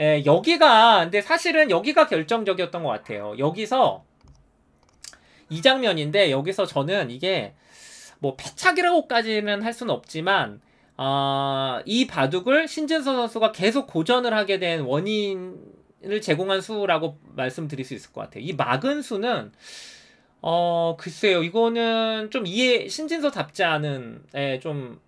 에, 예, 여기가 근데 사실은 여기가 결정적이었던 것 같아요. 여기서 이 장면인데 여기서 저는 이게 뭐 패착이라고까지는 할 수는 없지만 어, 이 바둑을 신진서 선수가 계속 고전을 하게 된 원인을 제공한 수라고 말씀드릴 수 있을 것 같아요. 이 막은 수는 어 글쎄요 이거는 좀 이해 신진서답지 않은 에, 예, 좀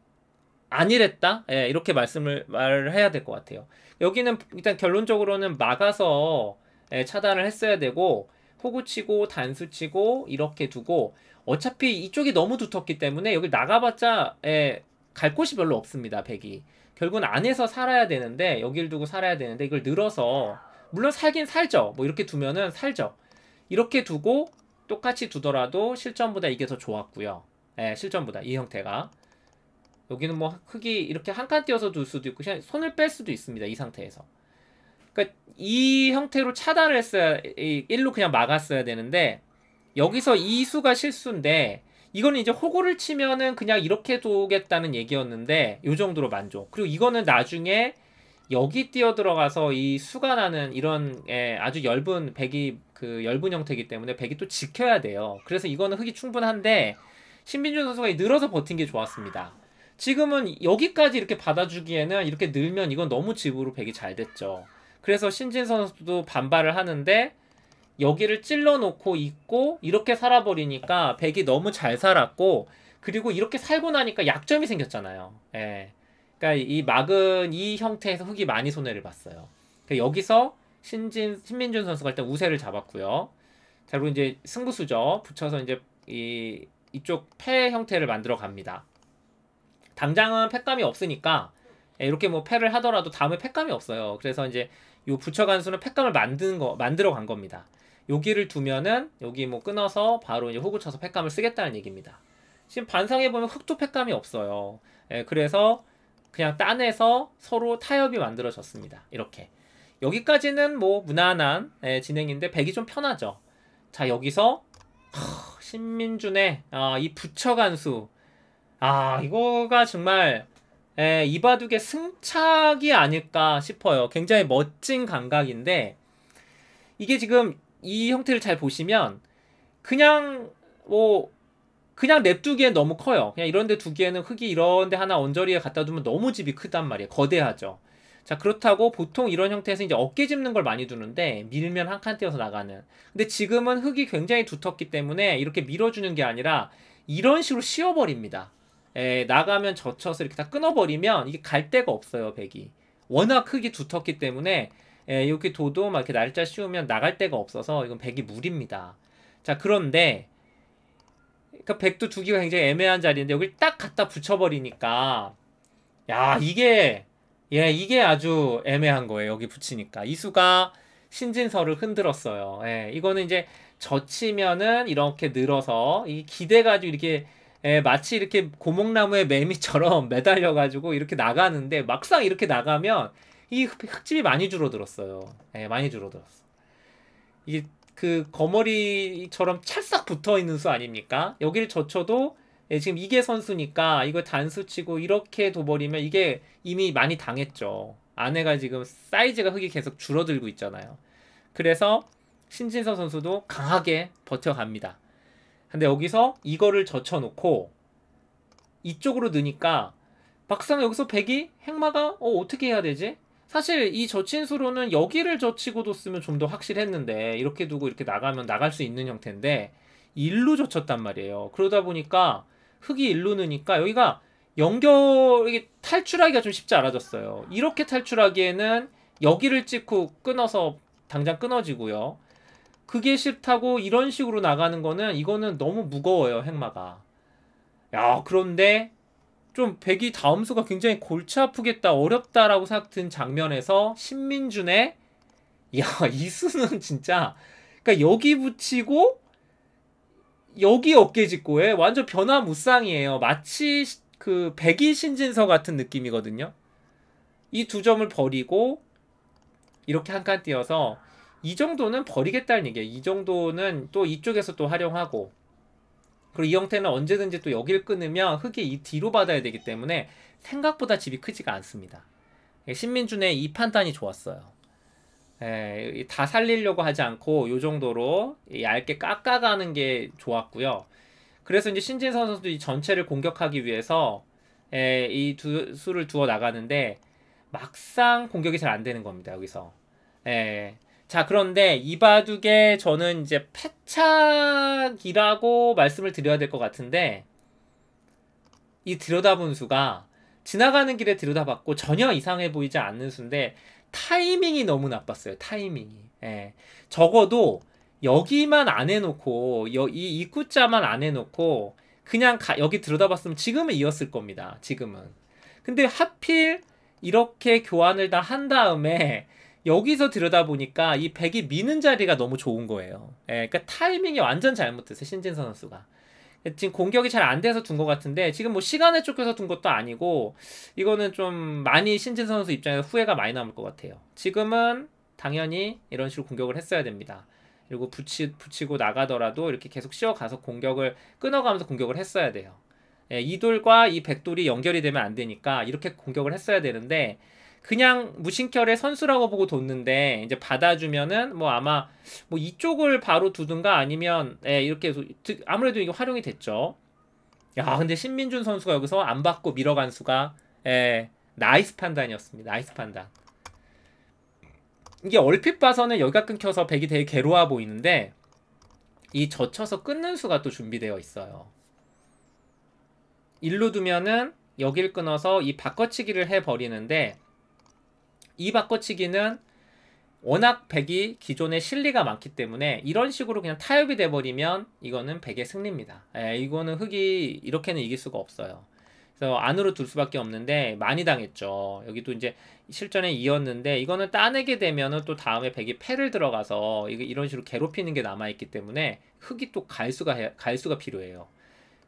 아니랬다 예, 이렇게 말씀을 말을 해야 될 것 같아요. 여기는 일단 결론적으로는 막아서 예, 차단을 했어야 되고 호구치고 단수치고 이렇게 두고 어차피 이쪽이 너무 두텁기 때문에 여기 나가봤자 예, 갈 곳이 별로 없습니다. 백이 결국은 안에서 살아야 되는데 여기를 두고 살아야 되는데 이걸 늘어서 물론 살긴 살죠. 뭐 이렇게 두면은 살죠. 이렇게 두고 똑같이 두더라도 실전보다 이게 더 좋았고요. 예, 실전보다 이 형태가 여기는 뭐 크기 이렇게 한 칸 띄어서 둘 수도 있고 그냥 손을 뺄 수도 있습니다. 이 상태에서. 그러니까 이 형태로 차단을 했어야 1로 그냥 막았어야 되는데 여기서 이 수가 실수인데 이거는 이제 호구를 치면은 그냥 이렇게 두겠다는 얘기였는데 요 정도로 만족. 그리고 이거는 나중에 여기 뛰어 들어가서 이 수가 나는 이런 예, 아주 열분 백이 그 얇은 형태이기 때문에 백이 또 지켜야 돼요. 그래서 이거는 흙이 충분한데 신빈준 선수가 늘어서 버틴 게 좋았습니다. 지금은 여기까지 이렇게 받아주기에는 이렇게 늘면 이건 너무 집으로 백이 잘 됐죠. 그래서 신진 선수도 반발을 하는데 여기를 찔러놓고 있고 이렇게 살아버리니까 백이 너무 잘 살았고 그리고 이렇게 살고 나니까 약점이 생겼잖아요. 예. 그러니까 이 막은 이 형태에서 흑이 많이 손해를 봤어요. 그러니까 여기서 신진 신민준 선수가 일단 우세를 잡았고요. 자, 그리고 이제 승부수죠. 붙여서 이제 이 이쪽 패 형태를 만들어 갑니다. 당장은 팩감이 없으니까 예, 이렇게 뭐 패를 하더라도 다음에 팩감이 없어요. 그래서 이제 요 부처 간수는 팩감을 만드는 거 만들어 간 겁니다. 여기를 두면은 여기 뭐 끊어서 바로 이제 호구 쳐서 팩감을 쓰겠다는 얘기입니다. 지금 반성해 보면 흑도 팩감이 없어요. 예, 그래서 그냥 따내서 서로 타협이 만들어졌습니다. 이렇게 여기까지는 뭐 무난한 예, 진행인데 백이 좀 편하죠. 자 여기서 하, 신민준의 아, 이 부처 간수 아 이거가 정말 에, 이바둑의 승차기 아닐까 싶어요. 굉장히 멋진 감각인데 이게 지금 이 형태를 잘 보시면 그냥 뭐 그냥 냅두기엔 너무 커요. 그냥 이런데 두기에는 흙이 이런데 하나 언저리에 갖다 두면 너무 집이 크단 말이에요. 거대하죠. 자 그렇다고 보통 이런 형태에서 이제 어깨 짚는 걸 많이 두는데 밀면 한 칸 떼어서 나가는. 근데 지금은 흙이 굉장히 두텁기 때문에 이렇게 밀어주는 게 아니라 이런 식으로 씌워버립니다. 에, 나가면 젖혀서 이렇게 다 끊어버리면 이게 갈 데가 없어요 백이 워낙 크기 두텁기 때문에 에, 이렇게 둬도막 이렇게 날짜 씌우면 나갈 데가 없어서 이건 백이 물입니다 자 그런데 그러니까 백도 두기가 굉장히 애매한 자리인데 여기 딱 갖다 붙여버리니까 야 이게 예 이게 아주 애매한 거예요 여기 붙이니까 이수가 신진서를 흔들었어요 예 이거는 이제 젖히면은 이렇게 늘어서 이 기대 가지고 이렇게 예, 마치 이렇게 고목나무에 매미처럼 매달려가지고 이렇게 나가는데 막상 이렇게 나가면 이 흙집이 많이 줄어들었어요. 예, 많이 줄어들었어. 이게 그 거머리처럼 찰싹 붙어 있는 수 아닙니까? 여기를 젖혀도 예, 지금 이게 선수니까 이걸 단수 치고 이렇게 둬버리면 이게 이미 많이 당했죠. 안에가 지금 사이즈가 흙이 계속 줄어들고 있잖아요. 그래서 신진서 선수도 강하게 버텨갑니다. 근데 여기서 이거를 젖혀놓고 이쪽으로 넣으니까 막상 여기서 백이 행마가 어 어떻게 해야 되지? 사실 이 젖힌 수로는 여기를 젖히고도 쓰면 좀 더 확실했는데 이렇게 두고 이렇게 나가면 나갈 수 있는 형태인데 일로 젖혔단 말이에요. 그러다 보니까 흙이 일로 넣으니까 여기가 연결이 탈출하기가 좀 쉽지 않아졌어요. 이렇게 탈출하기에는 여기를 찍고 끊어서 당장 끊어지고요. 그게 싫다고 이런 식으로 나가는 거는 이거는 너무 무거워요 행마가 야 그런데 좀 백이 다음 수가 굉장히 골치 아프겠다 어렵다라고 생각된 장면에서 신민준의 야 이수는 진짜 그러니까 여기 붙이고 여기 어깨짚고에 완전 변화무쌍이에요 마치 그 백이 신진서 같은 느낌이거든요 이 두 점을 버리고 이렇게 한 칸 띄어서 이 정도는 버리겠다는 얘기야이 정도는 또 이쪽에서 또 활용하고 그리고 이 형태는 언제든지 또 여길 끊으면 흙이 이 뒤로 받아야 되기 때문에 생각보다 집이 크지가 않습니다. 예, 신민준의 이 판단이 좋았어요. 에, 예, 다 살리려고 하지 않고 이 정도로 얇게 깎아가는 게 좋았고요. 그래서 이제 신진선 선수도 이 전체를 공격하기 위해서 예, 이두 수를 두어 나가는데 막상 공격이 잘 안 되는 겁니다. 여기서 에, 자, 그런데 이 바둑에 저는 이제 패착이라고 말씀을 드려야 될 것 같은데 이 들여다본 수가 지나가는 길에 들여다봤고 전혀 이상해 보이지 않는 수인데 타이밍이 너무 나빴어요. 타이밍이. 예. 적어도 여기만 안 해놓고 여, 이 입구자만 안 해놓고 그냥 가, 여기 들여다봤으면 지금은 이었을 겁니다. 지금은. 근데 하필 이렇게 교환을 다 한 다음에 여기서 들여다보니까 이 백이 미는 자리가 너무 좋은 거예요. 예, 그러니까 타이밍이 완전 잘못됐어요. 신진선 수가 지금 공격이 잘 안 돼서 둔 것 같은데 지금 뭐 시간에 쫓겨서 둔 것도 아니고 이거는 좀 많이 신진선 선수 입장에서 후회가 많이 남을 것 같아요. 지금은 당연히 이런 식으로 공격을 했어야 됩니다. 그리고 붙이, 붙이고 나가더라도 이렇게 계속 쉬어가서 공격을 끊어가면서 공격을 했어야 돼요. 예, 이 돌과 이 백돌이 연결이 되면 안 되니까 이렇게 공격을 했어야 되는데 그냥 무신결의 선수라고 보고 뒀는데 이제 받아주면은 뭐 아마 뭐 이쪽을 바로 두든가 아니면 예, 이렇게 아무래도 이게 활용이 됐죠. 야 근데 신민준 선수가 여기서 안 받고 밀어간 수가 예, 나이스 판단이었습니다. 나이스 판단. 이게 얼핏 봐서는 여기가 끊겨서 백이 되게 괴로워 보이는데 이 젖혀서 끊는 수가 또 준비되어 있어요. 일로 두면은 여길 끊어서 이 바꿔치기를 해버리는데 이 바꿔치기는 워낙 백이 기존에 실리가 많기 때문에 이런 식으로 그냥 타협이 돼버리면 이거는 백의 승리입니다. 에, 예, 이거는 흑이 이렇게는 이길 수가 없어요. 그래서 안으로 둘 수밖에 없는데 많이 당했죠. 여기도 이제 실전에 이었는데 이거는 따내게 되면은 또 다음에 백이 패를 들어가서 이런 식으로 괴롭히는 게 남아있기 때문에 흑이 또 갈수가 갈수가 필요해요.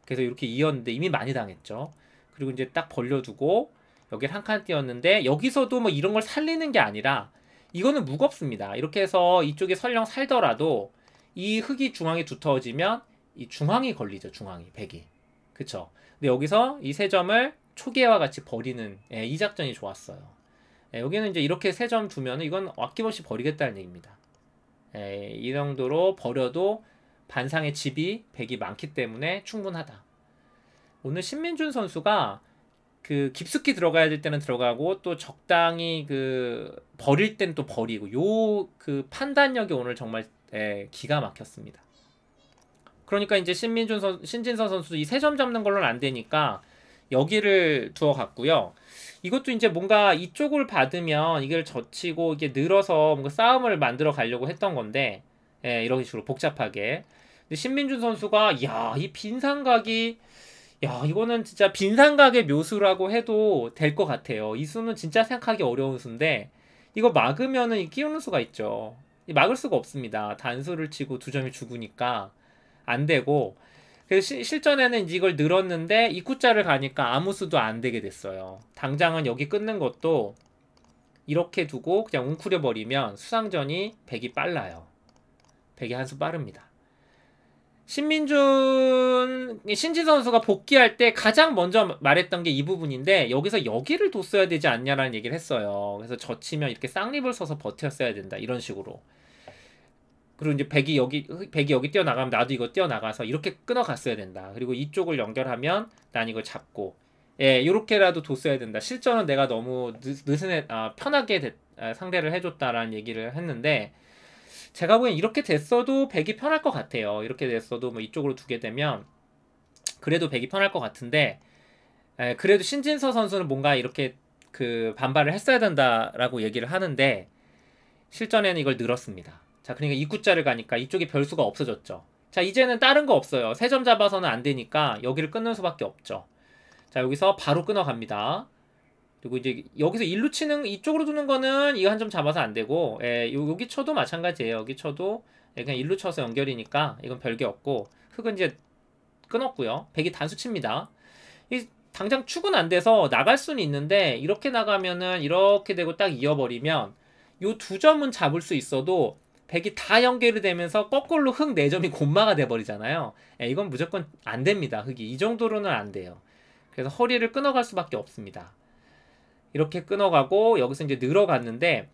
그래서 이렇게 이었는데 이미 많이 당했죠. 그리고 이제 딱 벌려두고 여기를 한칸 띄웠는데 여기서도 뭐 이런 걸 살리는 게 아니라 이거는 무겁습니다. 이렇게 해서 이쪽에 설령 살더라도 이 흙이 중앙에 두터워지면 이 중앙이 걸리죠. 중앙이 백이. 그쵸? 근데 여기서 이 세 점을 초계와 같이 버리는 예, 이 작전이 좋았어요. 예, 여기는 이제 이렇게 세 점 두면 이건 아낌없이 버리겠다는 얘기입니다. 예, 이 정도로 버려도 반상의 집이 백이 많기 때문에 충분하다. 오늘 신민준 선수가 그 깊숙이 들어가야 될 때는 들어가고 또 적당히 그 버릴 때는 또 버리고 요 그 판단력이 오늘 정말 예, 기가 막혔습니다. 그러니까 이제 신민준 선 신진선 선수이세 점 잡는 걸로는 안 되니까 여기를 두어 갔고요. 이것도 이제 뭔가 이쪽을 받으면 이걸 젖히고 이게 늘어서 뭔가 싸움을 만들어 가려고 했던 건데 예, 이런 식으로 복잡하게. 근데 신민준 선수가 야, 이 빈상각이 야, 이거는 진짜 빈상각의 묘수라고 해도 될 것 같아요. 이 수는 진짜 생각하기 어려운 수인데 이거 막으면은 끼우는 수가 있죠. 막을 수가 없습니다. 단수를 치고 두 점이 죽으니까 안 되고 그래서 시, 실전에는 이걸 늘었는데 입구자를 가니까 아무 수도 안 되게 됐어요. 당장은 여기 끊는 것도 이렇게 두고 그냥 웅크려 버리면 수상전이 백이 빨라요. 백이한 수 빠릅니다. 신민준 신지 선수가 복귀할 때 가장 먼저 말했던 게 이 부분인데 여기서 여기를 뒀어야 되지 않냐라는 얘기를 했어요. 그래서 젖히면 이렇게 쌍립을 써서 버텼어야 된다 이런 식으로. 그리고 이제 백이 여기 백이 여기 뛰어나가면 나도 이거 뛰어나가서 이렇게 끊어갔어야 된다. 그리고 이쪽을 연결하면 난 이걸 잡고 예 이렇게라도 뒀어야 된다. 실전은 내가 너무 느슨해 아, 편하게 되, 아, 상대를 해줬다라는 얘기를 했는데. 제가 보기엔 이렇게 됐어도 백이 편할 것 같아요. 이렇게 됐어도 뭐 이쪽으로 두게 되면 그래도 백이 편할 것 같은데 에, 그래도 신진서 선수는 뭔가 이렇게 그 반발을 했어야 된다라고 얘기를 하는데 실전에는 이걸 늘었습니다. 자, 그러니까 입구자를 가니까 이쪽에 별수가 없어졌죠. 자, 이제는 다른 거 없어요. 세 점 잡아서는 안 되니까 여기를 끊는 수밖에 없죠. 자, 여기서 바로 끊어갑니다. 그리고 이제 여기서 일루 치는 이쪽으로 두는 거는 이거 한 점 잡아서 안 되고 예, 여기 쳐도 마찬가지예요. 여기 쳐도 예, 그냥 일루 쳐서 연결이니까 이건 별게 없고 흙은 이제 끊었고요. 백이 단수칩니다. 이 당장 축은 안 돼서 나갈 수는 있는데 이렇게 나가면은 이렇게 되고 딱 이어버리면 요 두 점은 잡을 수 있어도 백이 다 연결이 되면서 거꾸로 흙 4점이 곰마가 돼버리잖아요. 예, 이건 무조건 안 됩니다. 흙이 이 정도로는 안 돼요. 그래서 허리를 끊어갈 수밖에 없습니다. 이렇게 끊어가고 여기서 이제 늘어갔는데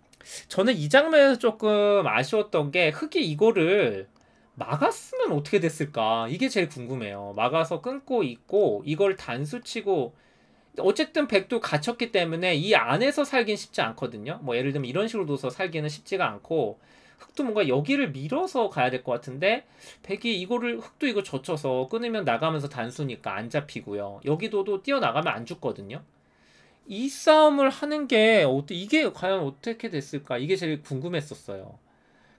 저는 이 장면에서 조금 아쉬웠던 게 흑이 이거를 막았으면 어떻게 됐을까 이게 제일 궁금해요 막아서 끊고 있고 이걸 단수치고 어쨌든 백도 갇혔기 때문에 이 안에서 살긴 쉽지 않거든요 뭐 예를 들면 이런 식으로 둬서 살기는 쉽지가 않고 흑도 뭔가 여기를 밀어서 가야 될 것 같은데 백이 이거를 흑도 이거 젖혀서 끊으면 나가면서 단수니까 안 잡히고요 여기도또 뛰어나가면 안 죽거든요 이 싸움을 하는 게 어때 이게 과연 어떻게 됐을까 이게 제일 궁금했었어요.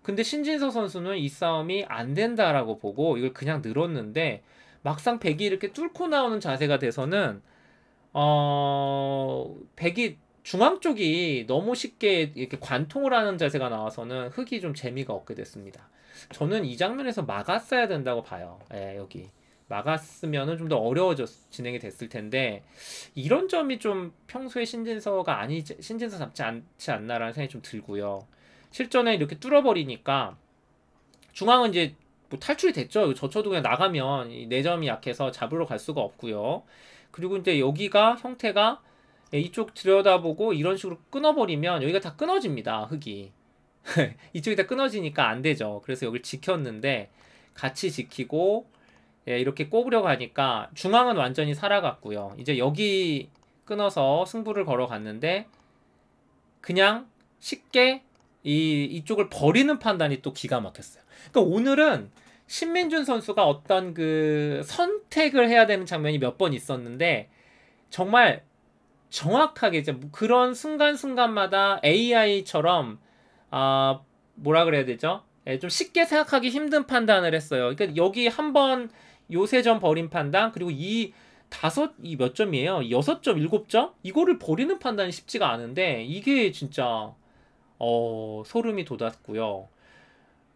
근데 신진서 선수는 이 싸움이 안 된다라고 보고 이걸 그냥 늘었는데 막상 백이 이렇게 뚫고 나오는 자세가 돼서는 어 백이 중앙 쪽이 너무 쉽게 이렇게 관통을 하는 자세가 나와서는 흙이 좀 재미가 없게 됐습니다. 저는 이 장면에서 막았어야 된다고 봐요. 예, 여기. 막았으면은 좀 더 어려워져 진행이 됐을 텐데 이런 점이 좀 평소에 신진서가 아니 신진서 잡지 않지 않나라는 생각이 좀 들고요. 실전에 이렇게 뚫어버리니까 중앙은 이제 뭐 탈출이 됐죠. 저쳐도 그냥 나가면 내점이 네 약해서 잡으러 갈 수가 없고요. 그리고 이제 여기가 형태가 예, 이쪽 들여다보고 이런 식으로 끊어버리면 여기가 다 끊어집니다. 흙이 이쪽이 다 끊어지니까 안 되죠. 그래서 여기를 지켰는데 같이 지키고 예, 이렇게 꼽으려고 하니까 중앙은 완전히 살아갔고요. 이제 여기 끊어서 승부를 걸어갔는데 그냥 쉽게 이, 이쪽을 버리는 판단이 또 기가 막혔어요. 그러니까 오늘은 신민준 선수가 어떤 그 선택을 해야 되는 장면이 몇 번 있었는데 정말 정확하게 이제 그런 순간순간마다 AI처럼 아 뭐라 그래야 되죠? 예, 좀 쉽게 생각하기 힘든 판단을 했어요. 그러니까 여기 한번 요세점 버린 판단 그리고 이 다섯 이 몇 점이에요? 여섯 점, 일곱 점? 이거를 버리는 판단이 쉽지가 않은데 이게 진짜 어 소름이 돋았고요.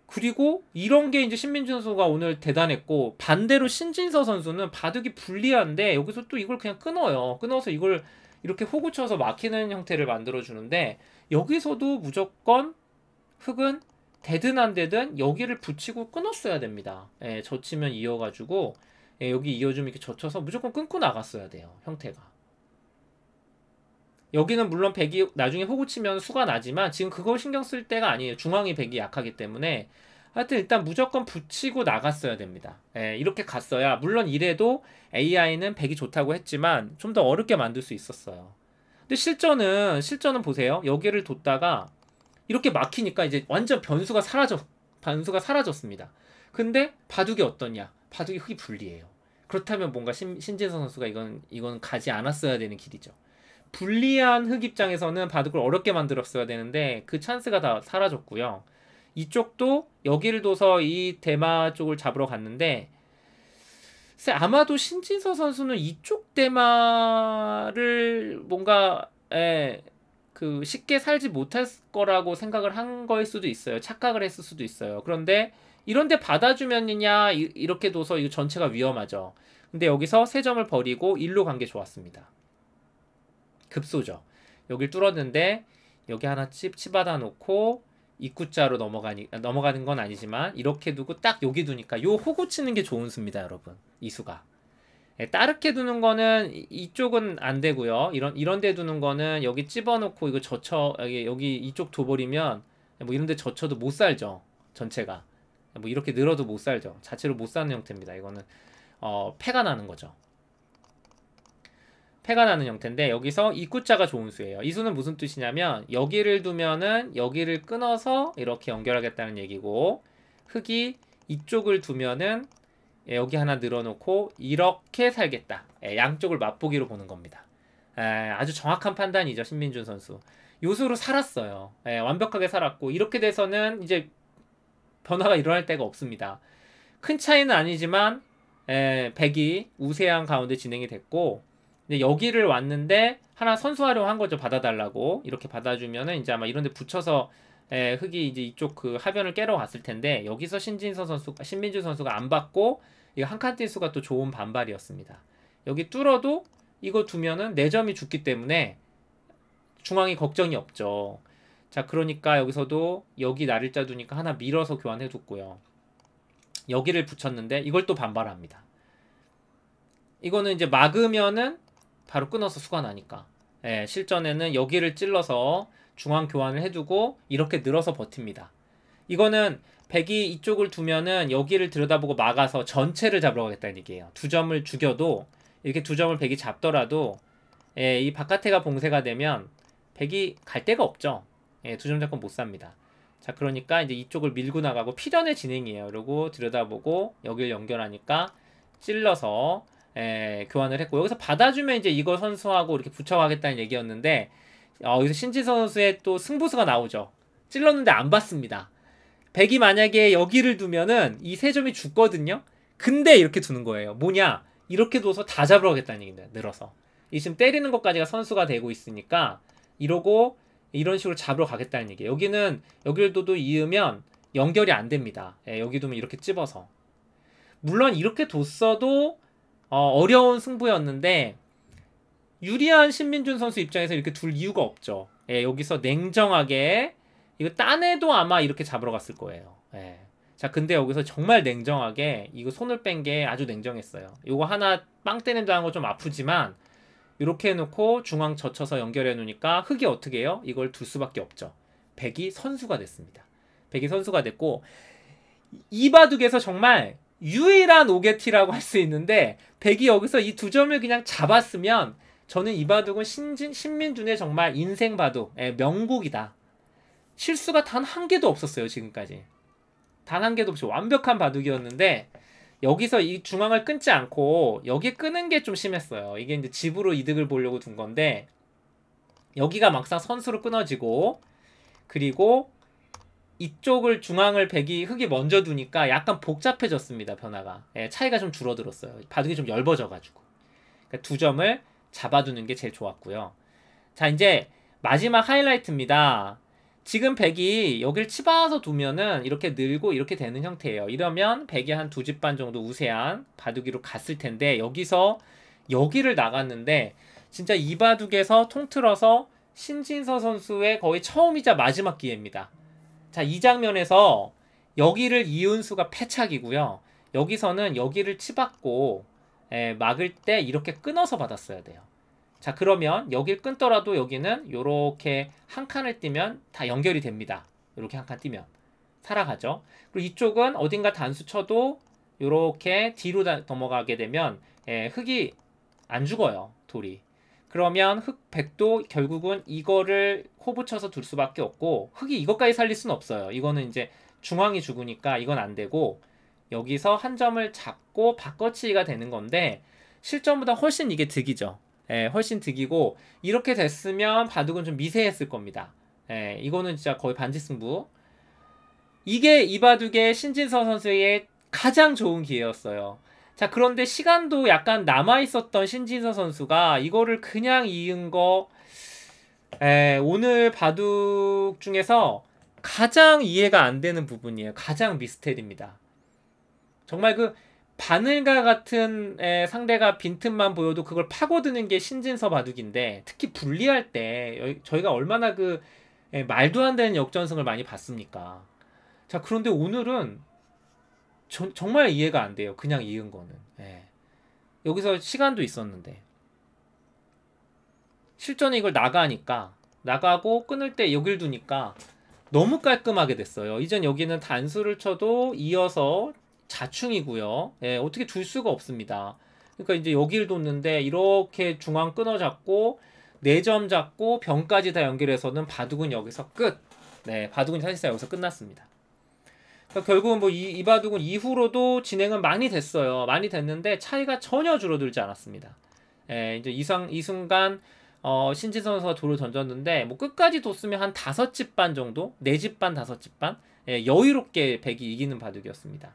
그리고 이런 게 이제 신민준 선수가 오늘 대단했고 반대로 신진서 선수는 바둑이 불리한데 여기서 또 이걸 그냥 끊어요. 끊어서 이걸 이렇게 호구 쳐서 막히는 형태를 만들어 주는데 여기서도 무조건 흑은 되든 안 되든 여기를 붙이고 끊었어야 됩니다. 예, 젖히면 이어가지고 예, 여기 이어주면 이렇게 젖혀서 무조건 끊고 나갔어야 돼요. 형태가. 여기는 물론 백이 나중에 호구 치면 수가 나지만 지금 그걸 신경 쓸 때가 아니에요. 중앙이 백이 약하기 때문에 하여튼 일단 무조건 붙이고 나갔어야 됩니다. 예, 이렇게 갔어야 물론 이래도 AI는 백이 좋다고 했지만 좀 더 어렵게 만들 수 있었어요. 근데 실전은 실전은 보세요. 여기를 뒀다가 이렇게 막히니까 이제 완전 변수가 사라졌 변수가 사라졌습니다. 근데 바둑이 어떠냐? 바둑이 흑이 불리해요. 그렇다면 뭔가 신, 신재성 선수가 이건 이건 가지 않았어야 되는 길이죠. 불리한 흑 입장에서는 바둑을 어렵게 만들었어야 되는데 그 찬스가 다 사라졌고요. 이쪽도 여기를 둬서 이 대마 쪽을 잡으러 갔는데 아마도 신진서 선수는 이쪽 대마를 뭔가 에, 예, 그 쉽게 살지 못할 거라고 생각을 한 거일 수도 있어요. 착각을 했을 수도 있어요. 그런데 이런데 받아주면이냐 이렇게 둬서 이 전체가 위험하죠. 근데 여기서 세 점을 버리고 일로 간 게 좋았습니다. 급소죠. 여길 뚫었는데 여기 하나 칩칩받아 놓고 입구자로 넘어가니 넘어가는 건 아니지만 이렇게 두고 딱 여기 두니까 요 호구 치는 게 좋은 수입니다, 여러분. 이 수가. 예, 따르게 두는 거는 이쪽은 안 되고요. 이런 이런 데 두는 거는 여기 집어넣고 이거 젖혀 여기, 여기 이쪽 둬버리면 뭐 이런 데 젖혀도 못 살죠. 전체가 뭐 이렇게 늘어도 못 살죠. 자체로 못 사는 형태입니다. 이거는 어, 폐가 나는 거죠. 폐가 나는 형태인데 여기서 입구자가 좋은 수예요. 이 수는 무슨 뜻이냐면 여기를 두면은 여기를 끊어서 이렇게 연결하겠다는 얘기고 흙이 이쪽을 두면은 예, 여기 하나 늘어놓고 이렇게 살겠다. 예, 양쪽을 맛보기로 보는 겁니다. 예, 아주 정확한 판단이죠 신민준 선수. 요수로 살았어요. 예, 완벽하게 살았고 이렇게 돼서는 이제 변화가 일어날 때가 없습니다. 큰 차이는 아니지만 예, 0이 우세한 가운데 진행이 됐고 이제 여기를 왔는데 하나 선수 활용한 거죠 받아달라고 이렇게 받아주면은 이제 아마 이런데 붙여서 에, 예, 흑이 이제 이쪽 그 하변을 깨러 갔을 텐데 여기서 신진서 선수, 아, 신민주 선수가 안 받고 이 한칸 뛸수가 또 좋은 반발이었습니다. 여기 뚫어도 이거 두면은 내점이 네 죽기 때문에 중앙이 걱정이 없죠. 자, 그러니까 여기서도 여기 날일짜 두니까 하나 밀어서 교환해 뒀고요. 여기를 붙였는데 이걸 또 반발합니다. 이거는 이제 막으면은 바로 끊어서 수가 나니까. 예, 실전에는 여기를 찔러서 중앙 교환을 해두고 이렇게 늘어서 버팁니다. 이거는 백이 이쪽을 두면은 여기를 들여다보고 막아서 전체를 잡으러 가겠다는 얘기예요. 두 점을 죽여도 이렇게 두 점을 백이 잡더라도 예, 이 바깥에가 봉쇄가 되면 백이 갈 데가 없죠. 예, 두 점 잡고 못 삽니다. 자, 그러니까 이제 이쪽을 밀고 나가고 필연의 진행이에요. 그리고 들여다보고 여기를 연결하니까 찔러서 예, 교환을 했고 여기서 받아주면 이제 이거 선수하고 이렇게 붙여가겠다는 얘기였는데 어, 여기서 신지 선수의 또 승부수가 나오죠. 찔렀는데 안봤습니다 백이 만약에 여기를 두면은 이 세 점이 죽거든요. 근데 이렇게 두는 거예요. 뭐냐? 이렇게 둬서 다 잡으러 가겠다는 얘기인데 늘어서. 이 지금 때리는 것까지가 선수가 되고 있으니까 이러고 이런 식으로 잡으러 가겠다는 얘기예요. 여기는 여기를 둬도 이으면 연결이 안 됩니다. 예, 여기 두면 이렇게 찝어서. 물론 이렇게 뒀어도 어, 어려운 승부였는데 유리한 신민준 선수 입장에서 이렇게 둘 이유가 없죠. 예, 여기서 냉정하게 이거 딴애도 아마 이렇게 잡으러 갔을 거예요. 예. 자, 근데 여기서 정말 냉정하게 이거 손을 뺀 게 아주 냉정했어요. 이거 하나 빵 때는 다는거 좀 아프지만 이렇게 해놓고 중앙 젖혀서 연결해 놓으니까 흙이 어떻게 해요? 이걸 둘 수밖에 없죠. 백이 선수가 됐습니다. 백이 선수가 됐고 이 바둑에서 정말 유일한 오게티라고 할 수 있는데 백이 여기서 이 두 점을 그냥 잡았으면 저는 이 바둑은 신진, 신민준의 정말 인생 바둑, 명곡이다. 실수가 단 한 개도 없었어요, 지금까지. 단 한 개도 없이 완벽한 바둑이었는데, 여기서 이 중앙을 끊지 않고, 여기 끄는 게 좀 심했어요. 이게 이제 집으로 이득을 보려고 둔 건데, 여기가 막상 선수로 끊어지고, 그리고 이쪽을 중앙을 백이 흙이 먼저 두니까 약간 복잡해졌습니다 변화가 예, 차이가 좀 줄어들었어요 바둑이 좀 얇아져가지고 그러니까 두 점을 잡아두는 게 제일 좋았고요. 자, 이제 마지막 하이라이트입니다. 지금 백이 여길 치바아서 두면은 이렇게 늘고 이렇게 되는 형태예요. 이러면 백이 한 두 집 반 정도 우세한 바둑이로 갔을 텐데 여기서 여기를 나갔는데 진짜 이 바둑에서 통틀어서 신진서 선수의 거의 처음이자 마지막 기회입니다. 자, 이 장면에서 여기를 이은수가 패착이고요. 여기서는 여기를 치받고 에, 예, 막을 때 이렇게 끊어서 받았어야 돼요. 자 그러면 여길 끊더라도 여기는 이렇게 한 칸을 띄면다 연결이 됩니다. 이렇게 한 칸띄면 살아가죠. 그리고 이쪽은 어딘가 단수 쳐도 이렇게 뒤로 다, 넘어가게 되면 에, 예, 흙이 안 죽어요. 돌이. 그러면 흙백도 결국은 이거를 코붙여서 둘 수밖에 없고 흙이 이것까지 살릴 수는 없어요. 이거는 이제 중앙이 죽으니까 이건 안 되고 여기서 한 점을 잡고 바꿔치기가 되는 건데 실전보다 훨씬 이게 득이죠. 예, 훨씬 득이고 이렇게 됐으면 바둑은 좀 미세했을 겁니다. 예, 이거는 진짜 거의 반지 승부. 이게 이 바둑의 신진서 선수의 가장 좋은 기회였어요. 자, 그런데 시간도 약간 남아 있었던 신진서 선수가 이거를 그냥 이은 거 에, 예, 오늘 바둑 중에서 가장 이해가 안 되는 부분이에요. 가장 미스테리입니다. 정말 그 바늘과 같은 상대가 빈틈만 보여도 그걸 파고드는 게 신진서 바둑인데 특히 분리할 때 저희가 얼마나 그 말도 안 되는 역전승을 많이 봤습니까? 자 그런데 오늘은 저, 정말 이해가 안 돼요. 그냥 이은 거는 예. 여기서 시간도 있었는데 실전에 이걸 나가니까 나가고 끊을 때 여길 두니까 너무 깔끔하게 됐어요. 이전 여기는 단수를 쳐도 이어서 자충이고요. 예, 어떻게 둘 수가 없습니다. 그러니까 이제 여기를 뒀는데 이렇게 중앙 끊어 잡고 내 점 잡고 병까지 다 연결해서는 바둑은 여기서 끝. 네, 바둑은 사실상 여기서 끝났습니다. 그러니까 결국은 뭐이 이 바둑은 이후로도 진행은 많이 됐어요. 많이 됐는데 차이가 전혀 줄어들지 않았습니다. 예, 이제 이상 이 순간 어, 신진선 선수가 돌을 던졌는데 뭐 끝까지 뒀으면 한 다섯 집 반 정도, 네 집 반, 다섯 집반 예, 여유롭게 백이 이기는 바둑이었습니다.